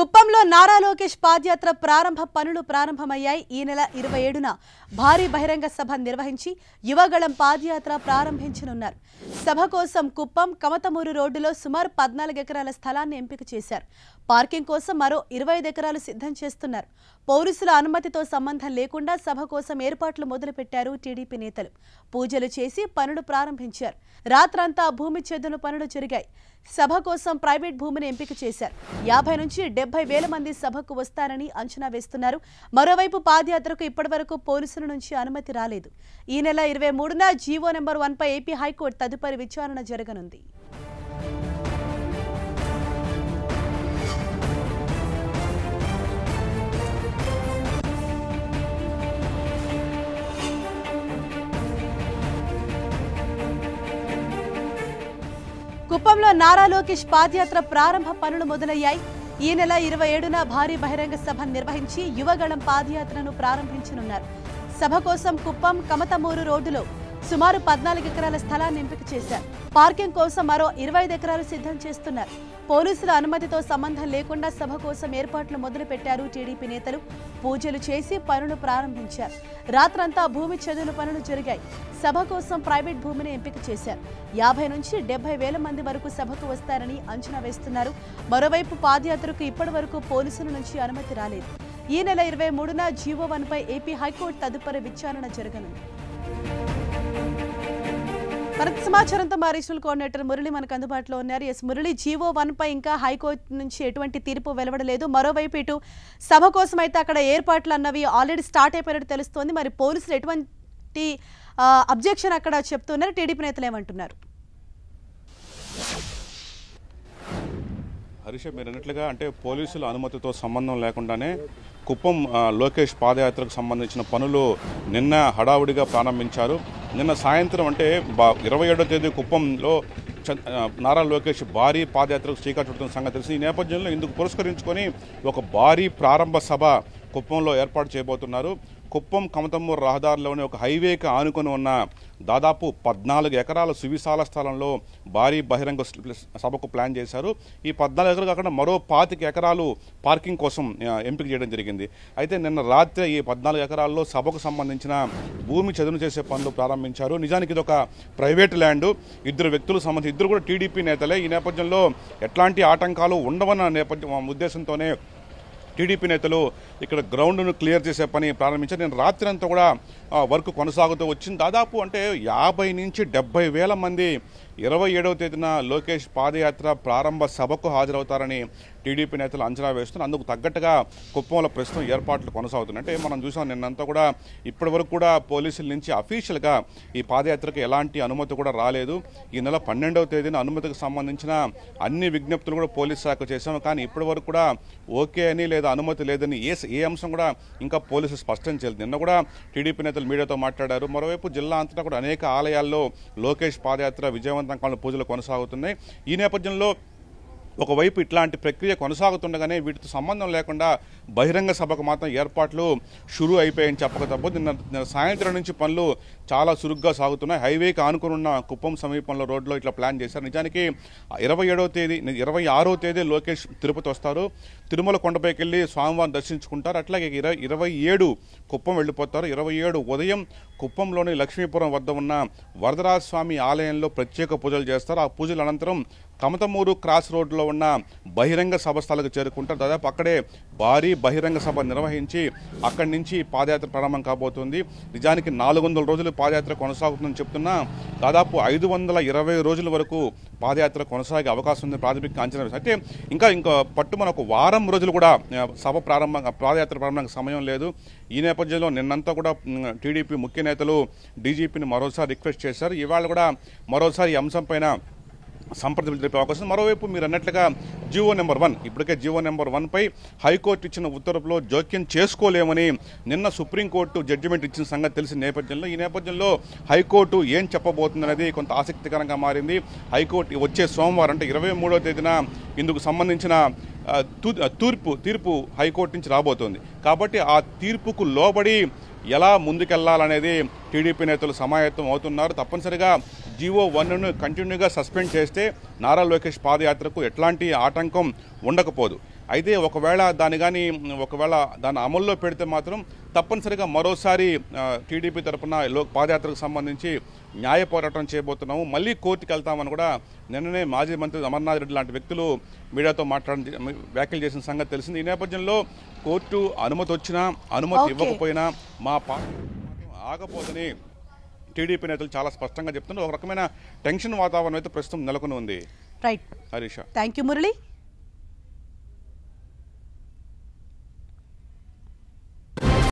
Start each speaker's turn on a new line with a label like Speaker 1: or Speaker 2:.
Speaker 1: కుప్పంలో నారా లోకేష్ పాదయాత్ర ప్రారంభ పనులు ప్రారంభమయ్యాయి ఈ నెల ఇరవై ఏడున భారీ బహిరంగ సభ నిర్వహించి యువగళం పాదయాత్ర ప్రారంభించనున్నారు సభ కోసం కుప్పం కమతమూరు రోడ్డులో సుమారు పద్నాలుగు ఎకరాల స్థలాన్ని ఎంపిక చేశారు పార్కింగ్ కోసం మరో ఇరవై ఎకరాలు సిద్ధం చేస్తున్నారు పౌరుసుల అనుమతితో సంబంధం లేకుండా సభ కోసం ఏర్పాట్లు మొదలుపెట్టారు టీడీపీ నేతలు పూజలు చేసి పనులు ప్రారంభించారు రాత్రంతా భూమి చెదులు పనులు జరిగాయి సభ కోసం ప్రైవేట్ భూమిని ఎంపిక చేశారు యాభై నుంచి డెబ్బై వేల మంది సభకు వస్తారని అంచనా వేస్తున్నారు మరోవైపు పాదయాత్రకు ఇప్పటివరకు పోలీసుల నుంచి అనుమతి రాలేదు ఈ నెల ఇరవై మూడున జీవో నెంబర్ వన్పై ఏపీ హైకోర్టు తదుపరి విచారణ జరగనుంది కుప్పంలో నారా లోకేష్ పాదయాత్ర ప్రారంభ పనులు మొదలయ్యాయి ఈ నెల ఇరవై ఏడున భారీ బహిరంగ సభ నిర్వహించి యువగళం పాదయాత్రను ప్రారంభించనున్నారు సభ కోసం కుప్పం కమతమూరు రోడ్డులో సుమారు పద్నాలుగు ఎకరాల స్థలాన్ని ఎంపిక చేశారు పార్కింగ్ కోసం మరో ఇరవై ఎకరాలు సిద్ధం చేస్తున్నారు పోలీసుల అనుమతితో సంబంధం లేకుండా సభ కోసం ఏర్పాట్లు మొదలుపెట్టారు టీడీపీ నేతలు పూజలు చేసి పనులు ప్రారంభించారు రాత్రంతా భూమి చదువుల పనులు జరిగాయి సభ కోసం ప్రైవేట్ భూమిని ఎంపిక చేశారు యాభై నుంచి డెబ్బై వేల మంది వరకు సభకు వస్తారని అంచనా వేస్తున్నారు మరోవైపు పాదయాత్రకు ఇప్పటి వరకు పోలీసుల నుంచి అనుమతి రాలేదు ఈ నెల ఇరవై మూడున జీవో వన్పై ఏపీ హైకోర్టు తదుపరి విచారణ జరగనుంది మనకు సమాచారంతో మా రీజనల్ కోఆర్డినేటర్ మురళి మనకు అందుబాటులో ఉన్నారు ఎస్ మురళి జీవో వన్ పై ఇంకా హైకోర్టు నుంచి ఎటువంటి తీర్పు వెలువడలేదు మరోవైపు ఇటు సభ కోసం అయితే అక్కడ ఏర్పాట్లు అన్నవి ఆల్రెడీ స్టార్ట్ అయిపోయినట్టు తెలుస్తోంది మరి పోలీసులు ఎటువంటి అబ్జెక్షన్ అక్కడ చెప్తున్నారు టీడీపీ నేతలు ఏమంటున్నారు
Speaker 2: హరీష్ మీరు అన్నట్లుగా అంటే పోలీసుల అనుమతితో సంబంధం లేకుండానే కుప్పం లోకేష్ పాదయాత్రకు సంబంధించిన పనులు నిన్న హడావుడిగా ప్రారంభించారు నిన్న సాయంత్రం అంటే బా ఇరవై ఏడో తేదీ కుప్పంలో నారా లోకేష్ భారీ పాదయాత్రకు శ్రీకారం చుడుతున్న సంగతి తెలిసి ఈ నేపథ్యంలో ఇందుకు పురస్కరించుకొని ఒక భారీ ప్రారంభ సభ కుప్పంలో ఏర్పాటు చేయబోతున్నారు కుప్పం కమతమ్మూరు రహదారిలోని ఒక హైవేకి ఆనుకొని ఉన్న దాదాపు పద్నాలుగు ఎకరాల సువిశాల స్థలంలో భారీ బహిరంగ సభకు ప్లాన్ చేశారు ఈ పద్నాలుగు ఎకరాలు కాకుండా మరో పాతిక ఎకరాలు పార్కింగ్ కోసం ఎంపిక చేయడం జరిగింది అయితే నిన్న రాత్రి ఈ పద్నాలుగు ఎకరాల్లో సభకు సంబంధించిన భూమి చదును చేసే పనులు ప్రారంభించారు నిజానికి ఇది ఒక ప్రైవేట్ ల్యాండ్ ఇద్దరు వ్యక్తులు సంబంధించి ఇద్దరు కూడా టీడీపీ నేతలే ఈ నేపథ్యంలో ఎట్లాంటి ఆటంకాలు ఉండవన్న నేపథ్యం ఉద్దేశంతోనే టీడీపీ నేతలు ఇక్కడ గ్రౌండ్ను క్లియర్ చేసే పని ప్రారంభించారు నేను రాత్రి అంతా కూడా వర్క్ కొనసాగుతూ వచ్చింది దాదాపు అంటే యాభై నుంచి డెబ్బై వేల మంది ఇరవై ఏడవ తేదీన లోకేష్ పాదయాత్ర ప్రారంభ సభకు హాజరవుతారని టీడీపీ నేతలు అంచనా వేస్తున్నారు అందుకు తగ్గట్టుగా కుప్పంలో ప్రస్తుతం ఏర్పాట్లు కొనసాగుతున్నాయి అంటే మనం చూసాం నిన్నంతా కూడా ఇప్పటి వరకు కూడా పోలీసుల నుంచి అఫీషియల్గా ఈ పాదయాత్రకు ఎలాంటి అనుమతి కూడా రాలేదు ఈ నెల పన్నెండవ తేదీన అనుమతికి సంబంధించిన అన్ని విజ్ఞప్తులు కూడా పోలీస్ శాఖ చేశాము కానీ ఇప్పటి వరకు కూడా ఓకే అని లేదా అనుమతి లేదని ఏ ఏ అంశం కూడా ఇంకా పోలీసు స్పష్టం చేయలేదు నిన్న కూడా టీడీపీ నేతలు మీడియాతో మాట్లాడారు మరోవైపు జిల్లా అంతటా కూడా అనేక ఆలయాల్లో లోకేష్ పాదయాత్ర విజయవంతం రంకాల పూజలు కొనసాగుతున్నాయి ఈ నేపథ్యంలో ఒకవైపు ఇట్లాంటి ప్రక్రియ కొనసాగుతుండగానే వీటితో సంబంధం లేకుండా బహిరంగ సభకు మాత్రం ఏర్పాట్లు షురు అయిపోయాయని చెప్పక తప్ప నిన్న సాయంత్రం నుంచి పనులు చాలా చురుగ్గా సాగుతున్నాయి హైవేకి ఆనుకుని ఉన్న కుప్పం సమీపంలో రోడ్లో ఇట్లా ప్లాన్ చేశారు నిజానికి ఇరవై ఏడవ తేదీ ఇరవై ఆరో తేదీ లోకేష్ తిరుపతి వస్తారు తిరుమల కొండపైకి వెళ్ళి స్వామివారిని దర్శించుకుంటారు అట్లాగే ఇరవై ఇరవై ఏడు కుప్పం వెళ్ళిపోతారు ఇరవై ఏడు ఉదయం కుప్పంలోని లక్ష్మీపురం వద్ద ఉన్న వరదరాజస్వామి ఆలయంలో ప్రత్యేక పూజలు చేస్తారు ఆ పూజల అనంతరం తమతమూరు క్రాస్ రోడ్లో ఉన్న బహిరంగ సభ స్థలకు చేరుకుంటారు దాదాపు అక్కడే భారీ బహిరంగ సభ నిర్వహించి అక్కడి నుంచి పాదయాత్ర ప్రారంభం కాబోతుంది నిజానికి నాలుగు రోజులు పాదయాత్ర కొనసాగుతుందని చెప్తున్నా దాదాపు ఐదు వందల ఇరవై రోజుల వరకు పాదయాత్ర కొనసాగే అవకాశం ఉంది ప్రాథమిక అంచనా అయితే ఇంకా ఇంకా పట్టు మనకు వారం రోజులు కూడా సభ ప్రారంభం పాదయాత్ర ప్రారంభానికి సమయం లేదు ఈ నేపథ్యంలో నిన్నంతా కూడా టీడీపీ ముఖ్య నేతలు డీజీపీని మరోసారి రిక్వెస్ట్ చేశారు ఇవాళ కూడా మరోసారి ఈ అంశంపైన సంప్రదింపులు జరిపే అవకాశం మరోవైపు మీరు అన్నట్లుగా జీవో నెంబర్ వన్ ఇప్పటికే జీవో నెంబర్ వన్పై హైకోర్టు ఇచ్చిన ఉత్తర్వులో జోక్యం చేసుకోలేమని నిన్న సుప్రీంకోర్టు జడ్జిమెంట్ ఇచ్చిన సంగతి తెలిసిన నేపథ్యంలో ఈ నేపథ్యంలో హైకోర్టు ఏం చెప్పబోతుందనేది కొంత ఆసక్తికరంగా మారింది హైకోర్టు వచ్చే సోమవారం అంటే ఇరవై మూడో తేదీన ఇందుకు సంబంధించిన తూర్పు తీర్పు హైకోర్టు నుంచి రాబోతోంది కాబట్టి ఆ తీర్పుకు లోబడి ఎలా ముందుకెళ్లాలనేది టీడీపీ నేతలు సమాయత్తం అవుతున్నారు తప్పనిసరిగా జీవో వన్ను కంటిన్యూగా సస్పెండ్ చేస్తే నారా లోకేష్ పాదయాత్రకు ఎట్లాంటి ఆటంకం ఉండకపోదు అయితే ఒకవేళ దాని కానీ ఒకవేళ దాన్ని అమల్లో పెడితే మాత్రం తప్పనిసరిగా మరోసారి టీడీపీ తరఫున పాదయాత్రకు సంబంధించి న్యాయ పోరాటం చేయబోతున్నాము మళ్ళీ కోర్టుకి వెళ్తామని కూడా నిన్ననే మాజీ మంత్రి అమర్నాథ్ రెడ్డి లాంటి వ్యక్తులు మీడియాతో మాట్లాడడం వ్యాఖ్యలు చేసిన సంగతి తెలిసింది ఈ నేపథ్యంలో కోర్టు అనుమతి వచ్చినా అనుమతి ఇవ్వకపోయినా మా పార్టీ ఆగపోదని టీడీపీ నేతలు చాలా స్పష్టంగా చెప్తున్నారు ఒక రకమైన టెన్షన్ వాతావరణం అయితే ప్రస్తుతం నెలకొని ఉంది right Harish
Speaker 1: thank you Murali